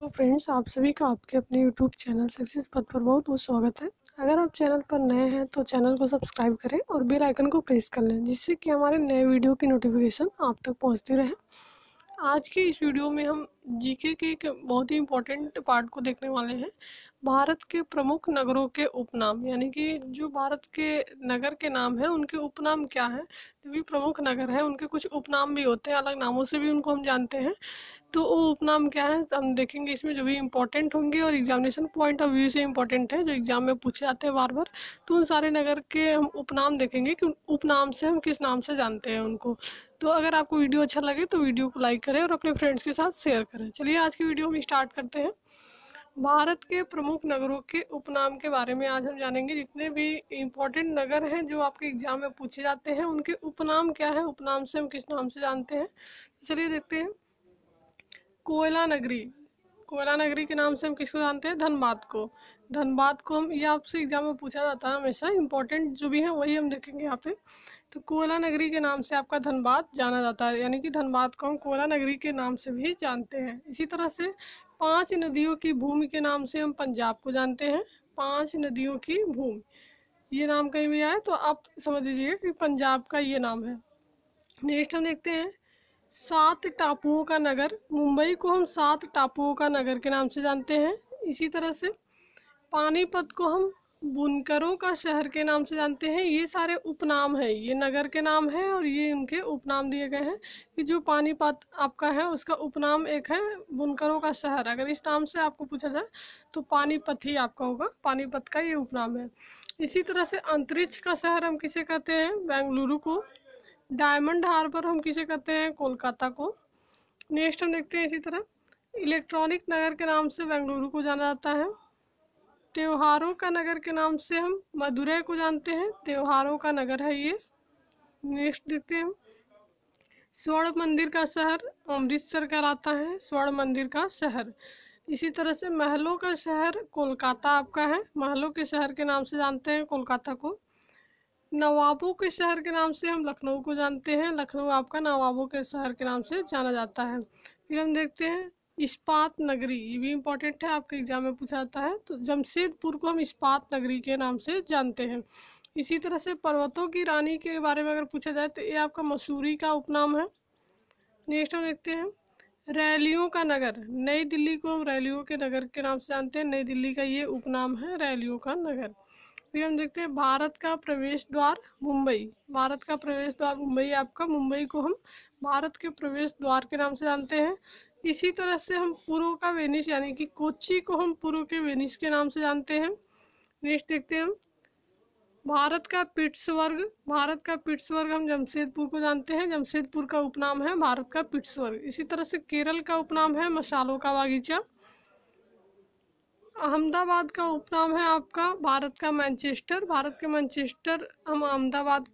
तो फ्रेंड्स आप सभी का आपके अपने यूट्यूब चैनल सक्सेस पद पर बहुत बहुत स्वागत है अगर आप चैनल पर नए हैं तो चैनल को सब्सक्राइब करें और बेल आइकन को प्रेस कर लें जिससे कि हमारे नए वीडियो की नोटिफिकेशन आप तक पहुंचती रहे आज के इस वीडियो में हम जीके के एक बहुत ही इम्पोर्टेंट पार्ट को देखने वाले हैं भारत के प्रमुख नगरों के उपनाम यानी कि जो भारत के नगर के नाम हैं उनके उपनाम क्या हैं जो भी प्रमुख नगर हैं उनके कुछ उपनाम भी होते हैं अलग नामों से भी उनको हम जानते हैं तो वो उपनाम क्या है हम देखेंगे इसमें जो भी इम्पोर्टेंट होंगे और एग्जामिनेशन पॉइंट ऑफ व्यू से इम्पोर्टेंट है जो एग्ज़ाम में पूछे जाते हैं बार बार तो उन सारे नगर के हम उपनाम देखेंगे कि उपनाम से हम किस नाम से जानते हैं उनको तो अगर आपको वीडियो अच्छा लगे तो वीडियो को लाइक करें और अपने फ्रेंड्स के साथ शेयर करें चलिए आज की वीडियो हम स्टार्ट करते हैं भारत के प्रमुख नगरों के उपनाम के बारे में आज हम जानेंगे जितने भी इम्पोर्टेंट नगर हैं जो आपके एग्जाम में पूछे जाते हैं उनके उपनाम क्या है उपनाम से हम किस नाम से जानते हैं चलिए देखते हैं कोयला नगरी कोयला नगरी के नाम से हम किसको जानते हैं धनबाद को धनबाद को हम ये आपसे एग्जाम में पूछा जाता है हमेशा इंपॉर्टेंट जो भी है वही हम देखेंगे यहाँ पे तो कोयला नगरी के नाम से आपका धनबाद जाना जाता है यानी कि धनबाद को हम कोयला नगरी के नाम से भी जानते हैं इसी तरह से पाँच नदियों की भूमि के नाम से हम पंजाब को जानते हैं पाँच नदियों की भूमि ये नाम कहीं भी आए तो आप समझ लीजिए कि पंजाब का ये नाम है नेक्स्ट हम देखते हैं सात टापुओं का नगर मुंबई को हम सात टापुओं का नगर के नाम से जानते हैं इसी तरह से पानीपत को हम बुनकरों का शहर के नाम से जानते हैं ये सारे उपनाम है ये नगर के नाम है और ये उनके उपनाम दिए गए हैं कि जो पानीपत आपका है उसका उपनाम एक है बुनकरों का शहर अगर इस नाम से आपको पूछा जाए तो पानीपत ही आपका होगा पानीपत का ये उपनाम है इसी तरह से अंतरिक्ष का शहर हम किसे कहते हैं बेंगलुरु को डायमंड हार्बर हम किसे कहते हैं कोलकाता को नेक्स्ट हम देखते हैं इसी तरह इलेक्ट्रॉनिक नगर के नाम से बेंगलुरु को जाना जाता है त्योहारों का नगर के नाम से हम मदुरई को जानते हैं त्योहारों का नगर है ये नेक्स्ट देखते हैं स्वर्ण मंदिर का शहर अमृतसर कहलाता है स्वर्ण मंदिर का शहर इसी तरह से महलों का शहर कोलकाता आपका है महलों के शहर के नाम से जानते हैं कोलकाता को नवाबों के शहर के नाम से हम लखनऊ को जानते हैं लखनऊ आपका नवाबों के शहर के नाम से जाना जाता है फिर हम देखते हैं इस्पात नगरी ये भी इम्पोर्टेंट है आपके एग्जाम में पूछा जाता है तो जमशेदपुर को हम इस्पात नगरी के नाम से जानते हैं इसी तरह से पर्वतों की रानी के बारे में अगर पूछा जाए तो ये आपका मसूरी का उपनाम है नेक्स्ट हम देखते हैं रैलियों का नगर नई दिल्ली को हम रैलियों के नगर के नाम से जानते हैं नई दिल्ली का ये उपनाम है रैलियों का नगर फिर हम देखते हैं भारत का प्रवेश द्वार मुंबई भारत का प्रवेश द्वार मुंबई आपका मुंबई को हम भारत के प्रवेश द्वार के नाम से जानते हैं इसी तरह से हम पूर्व का वेनिस यानी कि कोची को हम पूर्व के वेनिस के नाम से जानते हैं नेक्स्ट देखते हैं हम भारत का पिट्सवर्ग भारत का पिट्सवर्ग हम जमशेदपुर को जानते हैं जमशेदपुर का उपनाम है भारत का पिट्सवर्ग इसी तरह से केरल का उपनाम है मसालों का बागीचा अहमदाबाद का उपनाम है आपका भारत का मैनचेस्टर भारत के मैनचेस्टर हम अहमदाबाद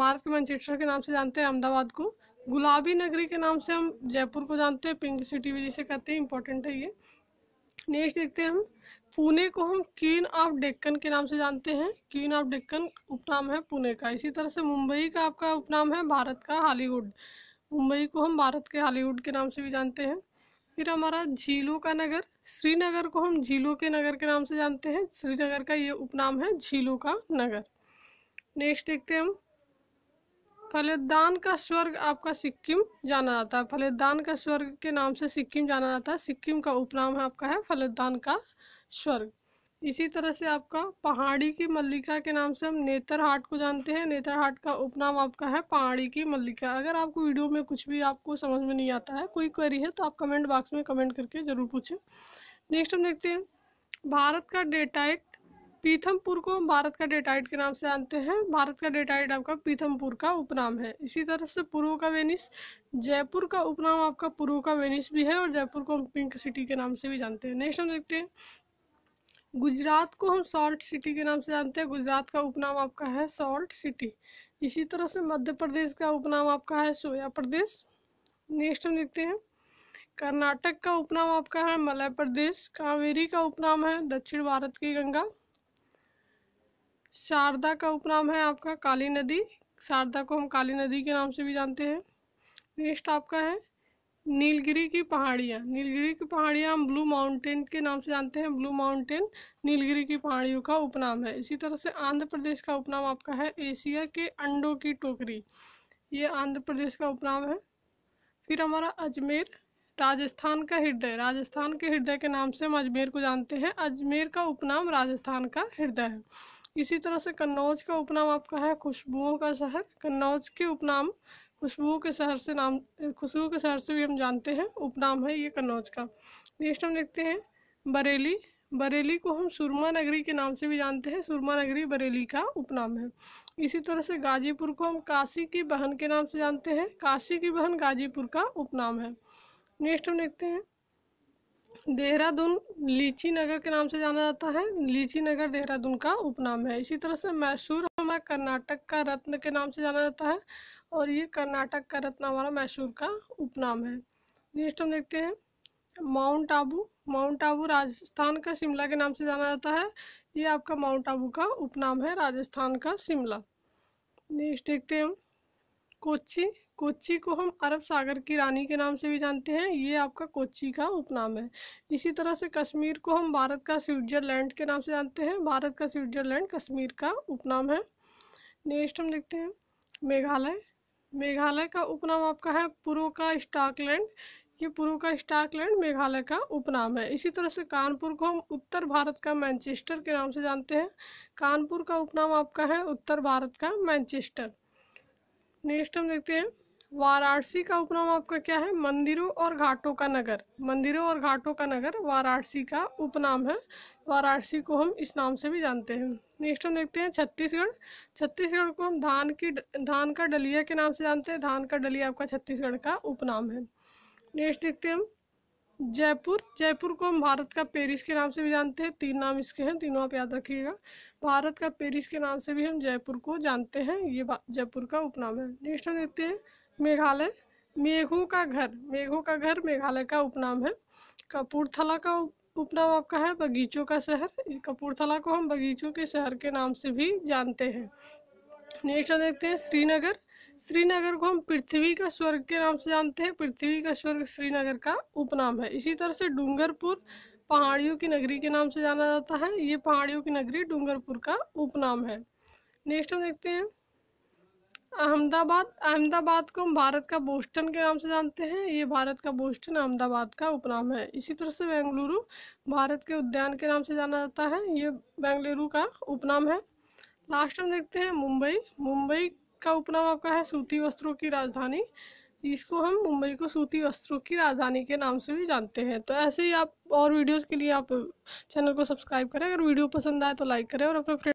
भारत के मैनचेस्टर के नाम से जानते हैं अहमदाबाद को गुलाबी नगरी के नाम से हम जयपुर को जानते हैं पिंक सिटी भी जिसे कहते हैं इंपॉर्टेंट है ये नेक्स्ट देखते हैं हम पुणे को हम क्वीन ऑफ डेक्कन के नाम से जानते हैं क्वीन ऑफ डेक्कन उपनाम है पुणे का इसी तरह से मुंबई का आपका उपनाम है भारत का हॉलीवुड मुंबई को हम भारत के हॉलीवुड के नाम से भी जानते हैं फिर हमारा झीलों का नगर श्रीनगर को हम झीलों के नगर के नाम से जानते हैं श्रीनगर का ये उपनाम है झीलों का नगर नेक्स्ट देखते हैं हम फलेदान का स्वर्ग आपका सिक्किम जाना जाता है फलेदान का स्वर्ग के नाम से सिक्किम जाना जाता है सिक्किम का उपनाम है आपका है फलेदान का स्वर्ग इसी तरह से आपका पहाड़ी की मल्लिका के नाम से हम हाट को जानते हैं हाट का उपनाम आपका है पहाड़ी की मल्लिका अगर आपको वीडियो में कुछ भी आपको समझ में नहीं आता है कोई क्वेरी है तो आप कमेंट बॉक्स में कमेंट करके ज़रूर पूछें नेक्स्ट हम देखते हैं भारत का डेटाइट पीथमपुर को भारत का डेटाइट के नाम से जानते हैं भारत का डेटाइट आपका पीथमपुर का उपनाम है इसी तरह से पूर्व का वेनिस जयपुर का उपनाम आपका पूर्व का वेनिस भी है और जयपुर को हम पिंक सिटी के नाम से भी जानते हैं नेक्स्ट हम देखते हैं गुजरात को हम सॉल्ट सिटी के नाम से जानते हैं गुजरात का उपनाम आपका है सॉल्ट सिटी इसी तरह से मध्य प्रदेश का उपनाम आपका है सोया प्रदेश नेक्स्ट हम देखते हैं कर्नाटक का उपनाम आपका है मलय प्रदेश कावेरी का उपनाम है दक्षिण भारत की गंगा शारदा का उपनाम है आपका काली नदी शारदा को हम काली नदी के नाम से भी जानते हैं नेक्स्ट आपका है नीलगिरी की पहाड़ियाँ नीलगिरी की पहाड़ियाँ हम ब्लू माउंटेन के नाम से जानते हैं ब्लू माउंटेन नीलगिरी की पहाड़ियों का उपनाम है इसी तरह से आंध्र प्रदेश का उपनाम आपका है एशिया के अंडों की टोकरी ये आंध्र प्रदेश का उपनाम है फिर हमारा अजमेर राजस्थान का हृदय राजस्थान के हृदय के नाम से हम अजमेर को जानते हैं अजमेर का उपनाम राजस्थान का हृदय है इसी तरह से कन्नौज का उपनाम आपका है खुशबुओं का शहर कन्नौज के उपनाम खुशबुओं के शहर से नाम खुशबुओं के शहर से भी हम जानते हैं उपनाम है ये कन्नौज का नेक्स्ट हम देखते हैं बरेली बरेली को हम सुरमा नगरी के नाम से भी जानते हैं सुरमा नगरी बरेली का उपनाम है इसी तरह से गाजीपुर को हम काशी की बहन के नाम से जानते हैं काशी की बहन गाजीपुर का उपनाम है नेक्स्ट हम देखते हैं देहरादून लीची नगर के नाम से जाना जाता है लीची नगर देहरादून का उपनाम है इसी तरह से मैसूर हमारा कर्नाटक का रत्न के नाम से जाना जाता है और ये कर्नाटक का रत्न हमारा मैसूर का उपनाम है नेक्स्ट हम देखते हैं माउंट आबू माउंट आबू राजस्थान का शिमला के नाम से जाना जाता है ये आपका माउंट आबू का उपनाम है राजस्थान का शिमला नेक्स्ट देखते हैं हम कोच्चि कोच्ची को हम अरब सागर की रानी के नाम से भी जानते हैं ये आपका कोच्ची का उपनाम है इसी तरह से कश्मीर को हम भारत का स्विट्जरलैंड के नाम से जानते हैं भारत का स्विट्जरलैंड कश्मीर का उपनाम है नेक्स्ट हम देखते हैं मेघालय मेघालय का उपनाम आपका है पूर्व का स्टाकलैंड ये पूर्व का स्टाकलैंड मेघालय का उपनाम है इसी तरह से कानपुर को हम उत्तर भारत का मैनचेस्टर के नाम से जानते हैं कानपुर का उपनाम आपका है उत्तर भारत का मैनचेस्टर नेक्स्ट हम देखते हैं वाराणसी का उपनाम आपका क्या है मंदिरों और घाटों का नगर मंदिरों और घाटों का नगर वाराणसी का उपनाम है वाराणसी को हम इस नाम से भी जानते हैं नेक्स्ट हम देखते हैं छत्तीसगढ़ छत्तीसगढ़ को हम धान की धान का डलिया के नाम से जानते हैं धान का डलिया आपका छत्तीसगढ़ का उपनाम है नेक्स्ट देखते हैं हम जयपुर जयपुर को हम भारत का पेरिस के नाम से भी जानते हैं तीन नाम इसके हैं तीनों आप याद रखिएगा भारत का पेरिस के नाम से भी हम जयपुर को जानते हैं ये जयपुर का उपनाम है नेक्स्ट हम देखते हैं मेघालय मेघों का घर मेघों का घर मेघालय का उपनाम है कपूरथला का उपनाम आपका है बगीचों का शहर कपूरथला को हम बगीचों के शहर के नाम से भी जानते हैं नेक्स्ट देखते हैं श्रीनगर श्रीनगर को हम पृथ्वी का स्वर्ग के नाम से जानते हैं पृथ्वी का स्वर्ग श्रीनगर का उपनाम है इसी तरह से डूंगरपुर पहाड़ियों की नगरी के नाम से जाना जाता है ये पहाड़ियों की नगरी डूंगरपुर का उपनाम है नेक्स्ट हम देखते हैं अहमदाबाद अहमदाबाद को हम भारत का बोस्टन के नाम से जानते हैं ये भारत का बोस्टन अहमदाबाद का उपनाम है इसी तरह से बेंगलुरु भारत के उद्यान के नाम से जाना जाता है ये बेंगलुरु का उपनाम है लास्ट हम देखते हैं मुंबई मुंबई का उपनाम आपका है सूती वस्त्रों की राजधानी इसको हम मुंबई को सूती वस्त्रों की राजधानी के नाम से भी जानते हैं तो ऐसे ही आप और वीडियोज़ के लिए आप चैनल को सब्सक्राइब करें अगर वीडियो पसंद आए तो लाइक करें और अपने